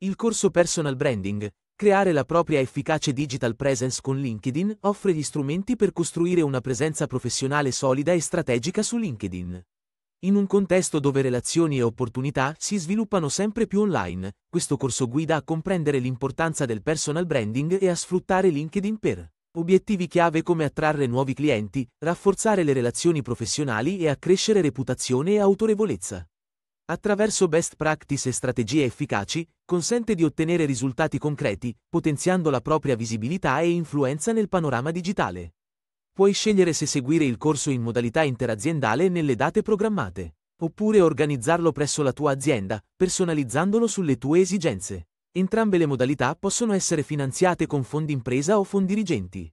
Il corso Personal Branding, creare la propria efficace digital presence con LinkedIn, offre gli strumenti per costruire una presenza professionale solida e strategica su LinkedIn. In un contesto dove relazioni e opportunità si sviluppano sempre più online, questo corso guida a comprendere l'importanza del personal branding e a sfruttare LinkedIn per obiettivi chiave come attrarre nuovi clienti, rafforzare le relazioni professionali e accrescere reputazione e autorevolezza attraverso best practice e strategie efficaci, consente di ottenere risultati concreti, potenziando la propria visibilità e influenza nel panorama digitale. Puoi scegliere se seguire il corso in modalità interaziendale nelle date programmate, oppure organizzarlo presso la tua azienda, personalizzandolo sulle tue esigenze. Entrambe le modalità possono essere finanziate con fondi impresa o fondi dirigenti.